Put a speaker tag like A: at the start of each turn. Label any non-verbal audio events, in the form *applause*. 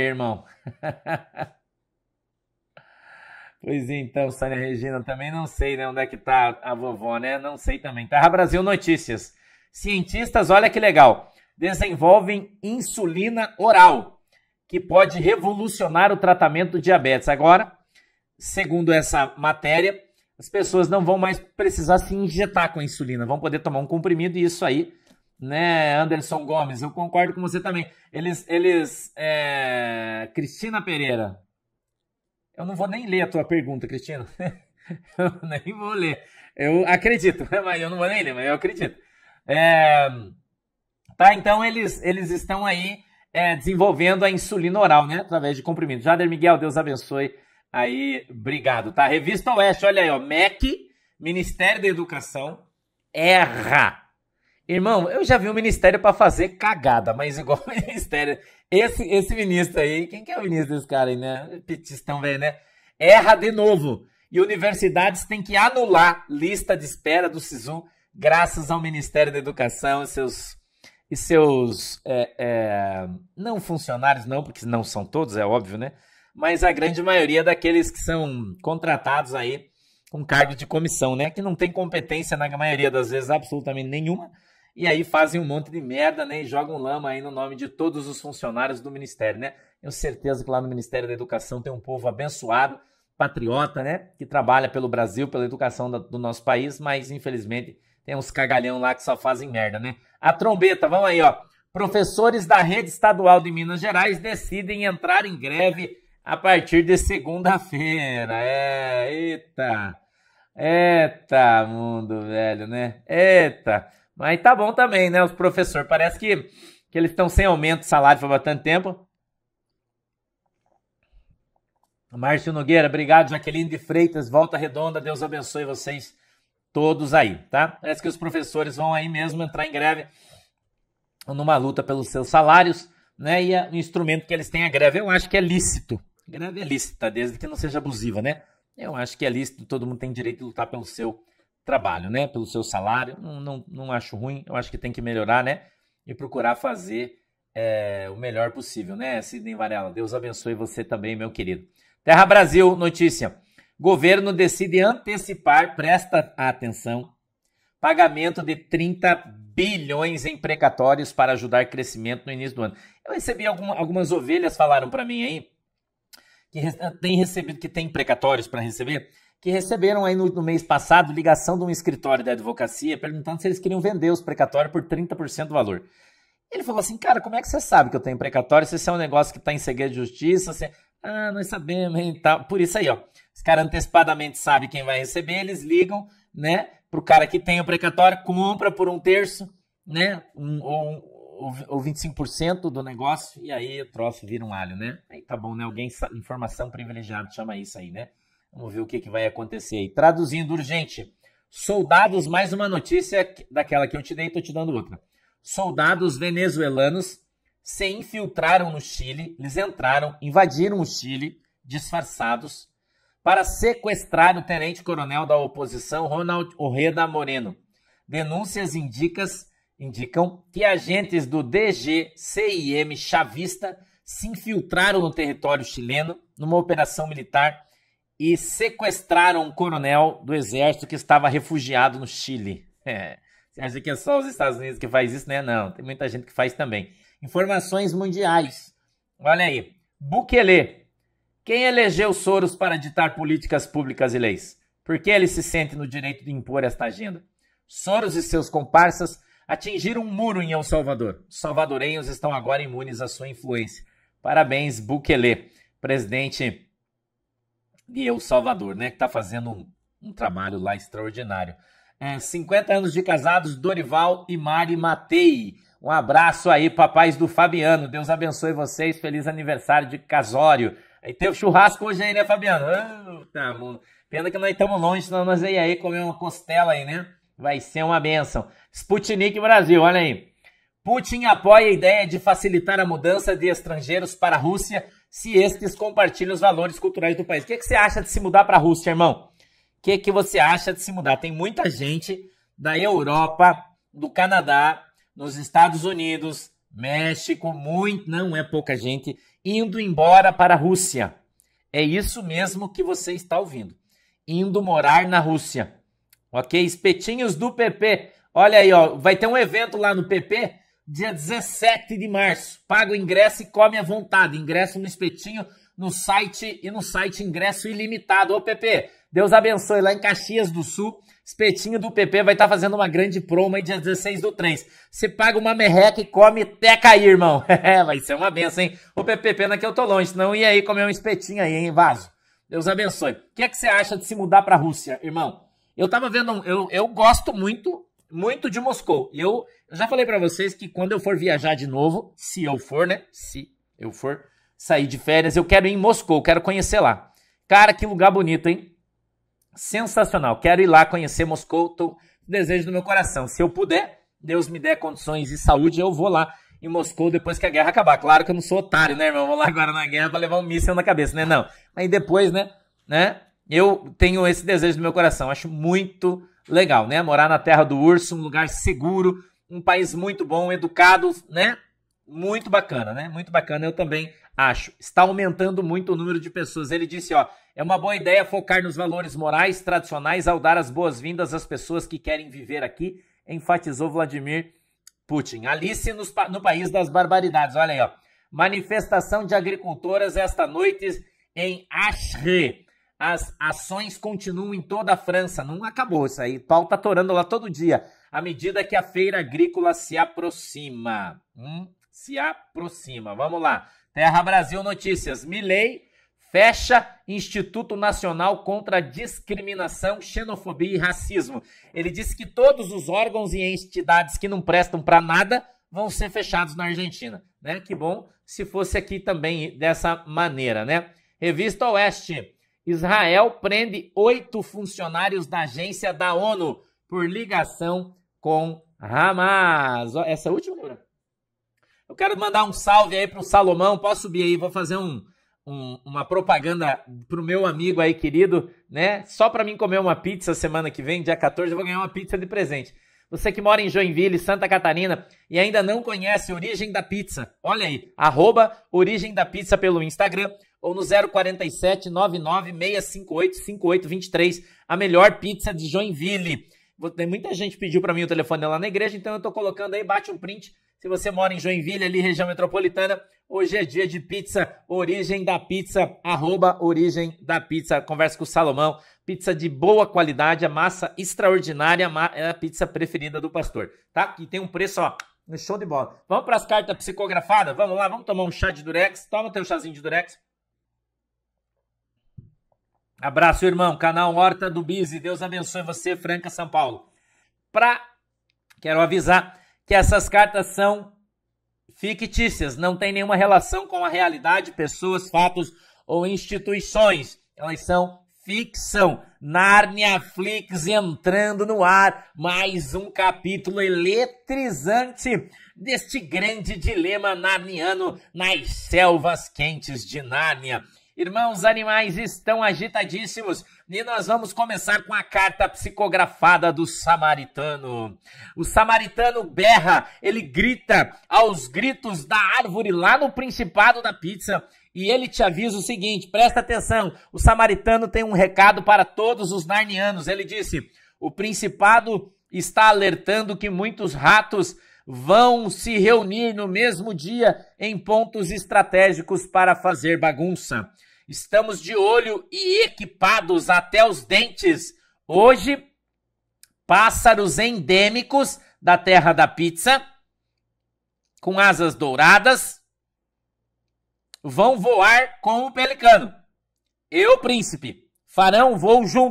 A: irmão. *laughs* pois então, Sânia Regina, também não sei né, onde é que tá a vovó, né? Não sei também. Terra Brasil Notícias. Cientistas, olha que legal, desenvolvem insulina oral, que pode revolucionar o tratamento do diabetes. Agora, segundo essa matéria, as pessoas não vão mais precisar se injetar com insulina, vão poder tomar um comprimido e isso aí né, Anderson Gomes? Eu concordo com você também. Eles, eles, é... Cristina Pereira. Eu não vou nem ler a tua pergunta, Cristina. *laughs* eu nem vou ler. Eu acredito, né, mas eu não vou nem ler, mas eu acredito. É... Tá, então eles, eles estão aí é, desenvolvendo a insulina oral, né, através de comprimento. Jader Miguel, Deus abençoe. Aí, obrigado, tá? Revista Oeste, olha aí, ó, MEC, Ministério da Educação, erra Irmão, eu já vi um ministério para fazer cagada, mas igual *laughs* ministério. Esse, esse ministro aí, quem que é o ministro desse cara aí, né? Petistão velho, né? Erra de novo. E universidades têm que anular lista de espera do SISU, graças ao Ministério da Educação e seus, e seus é, é, não funcionários, não, porque não são todos, é óbvio, né? Mas a grande maioria daqueles que são contratados aí com cargo de comissão, né? Que não tem competência na maioria das vezes absolutamente nenhuma e aí fazem um monte de merda, né? E jogam lama aí no nome de todos os funcionários do Ministério, né? Tenho certeza que lá no Ministério da Educação tem um povo abençoado, patriota, né? Que trabalha pelo Brasil, pela educação do nosso país, mas infelizmente tem uns cagalhão lá que só fazem merda, né? A trombeta, vamos aí, ó. Professores da rede estadual de Minas Gerais decidem entrar em greve a partir de segunda-feira. É, eita. Eita, mundo velho, né? Eita. Mas tá bom também, né? Os professores, parece que, que eles estão sem aumento de salário por bastante tempo. Márcio Nogueira, obrigado. Jaqueline de Freitas, volta redonda. Deus abençoe vocês todos aí, tá? Parece que os professores vão aí mesmo entrar em greve numa luta pelos seus salários, né? E o é instrumento que eles têm a greve, eu acho que é lícito. greve é lícita, desde que não seja abusiva, né? Eu acho que é lícito, todo mundo tem direito de lutar pelo seu trabalho, né? Pelo seu salário. Não, não, não acho ruim, eu acho que tem que melhorar, né? E procurar fazer é, o melhor possível, né? Sidney Varela, Deus abençoe você também, meu querido. Terra Brasil, notícia. Governo decide antecipar, presta atenção, pagamento de 30 bilhões em precatórios para ajudar crescimento no início do ano. Eu recebi alguma, algumas ovelhas falaram para mim aí que tem recebido que tem precatórios para receber que receberam aí no, no, mês passado ligação de um escritório da advocacia perguntando se eles queriam vender os precatórios por 30% do valor. Ele falou assim, cara, como é que você sabe que eu tenho precatório se isso é um negócio que está em segredo de justiça? Você... Ah, nós sabemos, hein, tal. Por isso aí, ó, os caras antecipadamente sabem quem vai receber, eles ligam, né, pro cara que tem o precatório, compra por um terço, né, um, ou, ou 25% do negócio, e aí o troço vira um alho, né? Aí tá bom, né? Alguém, informação privilegiada chama isso aí, né? Vamos ver o que, que vai acontecer aí. Traduzindo urgente. Soldados, mais uma notícia daquela que eu te dei, estou te dando outra. Soldados venezuelanos se infiltraram no Chile, eles entraram, invadiram o Chile, disfarçados, para sequestrar o tenente-coronel da oposição, Ronald Orreda Moreno. Denúncias indicas, indicam que agentes do DG-CIM chavista se infiltraram no território chileno numa operação militar e sequestraram um coronel do exército que estava refugiado no Chile. *laughs* É. Você acha que é só os Estados Unidos que faz isso, né? Não, tem muita gente que faz também. Informações mundiais. Olha aí. Bukele. Quem elegeu Soros para ditar políticas públicas e leis? Por que ele se sente no direito de impor esta agenda? Soros e seus comparsas atingiram um muro em El Salvador. Os salvadorenhos estão agora imunes à sua influência. Parabéns, Bukele, presidente e o Salvador, né, que tá fazendo um, um, trabalho lá extraordinário. É, 50 anos de casados, Dorival e Mari Matei. Um abraço aí, papais do Fabiano. Deus abençoe vocês. Feliz aniversário de casório. aí teve churrasco hoje aí, né, Fabiano? Ah, tá mundo Pena que nós estamos longe, senão nós ia aí comer uma costela aí, né? Vai ser uma benção. Sputnik Brasil, olha aí. Putin apoia a ideia de facilitar a mudança de estrangeiros para a Rússia se estes compartilham os valores culturais do país. O que, é que você acha de se mudar para a Rússia, irmão? O que, é que você acha de se mudar? Tem muita gente da Europa, do Canadá, nos Estados Unidos, México, muito, não é pouca gente, indo embora para a Rússia. É isso mesmo que você está ouvindo. Indo morar na Rússia. Ok? Espetinhos do PP. Olha aí, ó, vai ter um evento lá no PP dia 17 de março. Paga o ingresso e come à vontade. Ingresso no espetinho, no site e no site ingresso ilimitado. Ô, PP, Deus abençoe. Lá em Caxias do Sul, espetinho do PP vai estar tá fazendo uma grande promo aí dia 16 do 3. Você paga uma merreca e come até cair, irmão. *laughs* É, vai ser uma benção, hein? Ô, PP, pena que eu tô longe, não ia aí comer um espetinho aí, hein, vaso. Deus abençoe. O que é que você acha de se mudar pra Rússia, irmão? Eu tava vendo, eu, eu gosto muito muito de Moscou. E eu, eu já falei para vocês que quando eu for viajar de novo, se eu for, né? Se eu for sair de férias, eu quero ir em Moscou, quero conhecer lá. Cara, que lugar bonito, hein? Sensacional. Quero ir lá conhecer Moscou. Tô... Desejo do meu coração. Se eu puder, Deus me dê condições e saúde, eu vou lá em Moscou depois que a guerra acabar. Claro que eu não sou otário, né, irmão? Vou lá agora na guerra pra levar um míssil na cabeça, né? Não. Mas depois, né? né? Eu tenho esse desejo do meu coração. Acho muito legal, né? Morar na terra do urso, um lugar seguro, um país muito bom, educado, né? Muito bacana, né? Muito bacana, eu também acho. Está aumentando muito o número de pessoas. Ele disse, ó, é uma boa ideia focar nos valores morais tradicionais ao dar as boas-vindas às pessoas que querem viver aqui, enfatizou Vladimir Putin. Alice nos, no País das Barbaridades, olha aí, ó. Manifestação de agricultoras esta noite em Ashre as ações continuam em toda a França. Não acabou isso aí. Paulo tá torando lá todo dia. À medida que a feira agrícola se aproxima. Hum? Se aproxima. Vamos lá. Terra Brasil Notícias. Milei fecha Instituto Nacional contra Discriminação, Xenofobia e Racismo. Ele disse que todos os órgãos e entidades que não prestam para nada vão ser fechados na Argentina. Né? Que bom se fosse aqui também dessa maneira, né? Revista Oeste. Israel prende oito funcionários da agência da ONU por ligação com Hamas. Essa última. Eu quero mandar um salve aí para o Salomão. Posso subir aí? Vou fazer um, um, uma propaganda pro meu amigo aí querido, né? Só para mim comer uma pizza semana que vem, dia 14, eu vou ganhar uma pizza de presente. Você que mora em Joinville, Santa Catarina e ainda não conhece Origem da Pizza, olha aí, arroba Origem da Pizza pelo Instagram, ou no 047 99658 5823, a melhor pizza de Joinville. Tem muita gente pediu para mim o telefone lá na igreja, então eu estou colocando aí, bate um print. Se você mora em Joinville, ali região metropolitana, hoje é dia de pizza, origem da pizza, arroba origem da pizza. Conversa com o Salomão, pizza de boa qualidade, a massa extraordinária, é a pizza preferida do pastor, tá? E tem um preço, ó, show de bola. Vamos para as cartas psicografadas? Vamos lá, vamos tomar um chá de durex. Toma teu chazinho de durex. Abraço, irmão. Canal Horta do Bizi. Deus abençoe você, Franca, São Paulo. Pra... Quero avisar que essas cartas são fictícias, não tem nenhuma relação com a realidade, pessoas, fatos ou instituições. Elas são ficção. Nárnia Flix entrando no ar, mais um capítulo eletrizante deste grande dilema narniano nas selvas quentes de Nárnia. Irmãos, animais estão agitadíssimos e nós vamos começar com a carta psicografada do samaritano. O samaritano berra, ele grita aos gritos da árvore lá no Principado da Pizza e ele te avisa o seguinte: presta atenção, o samaritano tem um recado para todos os narnianos. Ele disse: o Principado está alertando que muitos ratos vão se reunir no mesmo dia em pontos estratégicos para fazer bagunça. Estamos de olho e equipados até os dentes. Hoje, pássaros endêmicos da terra da pizza, com asas douradas, vão voar com o pelicano. Eu, príncipe, farão voo junto.